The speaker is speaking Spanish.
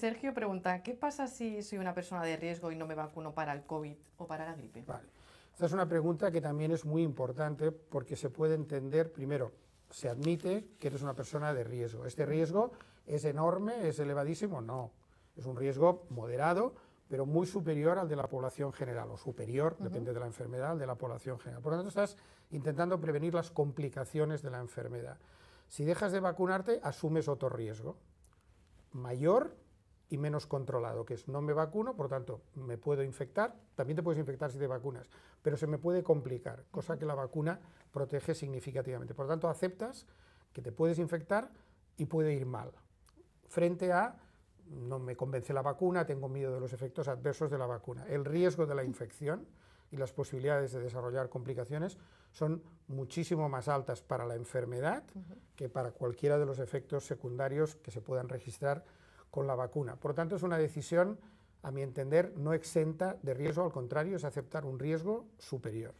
Sergio pregunta, ¿qué pasa si soy una persona de riesgo y no me vacuno para el COVID o para la gripe? Esta es una pregunta que también es muy importante porque se puede entender, primero, se admite que eres una persona de riesgo. ¿Este riesgo es enorme, es elevadísimo? No. Es un riesgo moderado, pero muy superior al de la población general, o superior, depende de la enfermedad, al de la población general. Por lo tanto, estás intentando prevenir las complicaciones de la enfermedad. Si dejas de vacunarte, asumes otro riesgo, mayor y menos controlado, que es no me vacuno, por tanto me puedo infectar, también te puedes infectar si te vacunas, pero se me puede complicar, cosa que la vacuna protege significativamente. Por tanto, aceptas que te puedes infectar y puede ir mal, frente a no me convence la vacuna, tengo miedo de los efectos adversos de la vacuna. El riesgo de la infección y las posibilidades de desarrollar complicaciones son muchísimo más altas para la enfermedad que para cualquiera de los efectos secundarios que se puedan registrar con la vacuna. Por lo tanto, es una decisión, a mi entender, no exenta de riesgo, al contrario, es aceptar un riesgo superior.